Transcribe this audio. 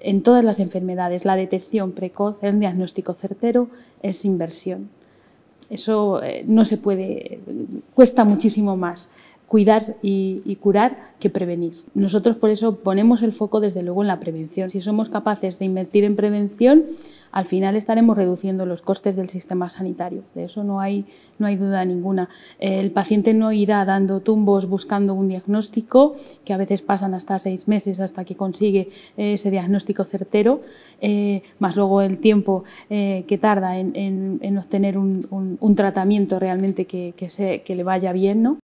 en todas las enfermedades, la detección precoz, el diagnóstico certero es inversión. Eso eh, no se puede, cuesta muchísimo más cuidar y, y, curar que prevenir. Nosotros por eso ponemos el foco desde luego en la prevención. Si somos capaces de invertir en prevención, al final estaremos reduciendo los costes del sistema sanitario. De eso no hay, no hay duda ninguna. El paciente no irá dando tumbos buscando un diagnóstico, que a veces pasan hasta seis meses hasta que consigue eh, ese diagnóstico certero, eh, más luego el tiempo eh, que tarda en, obtener un, tratamiento realmente que, se, que le vaya bien. ¿no?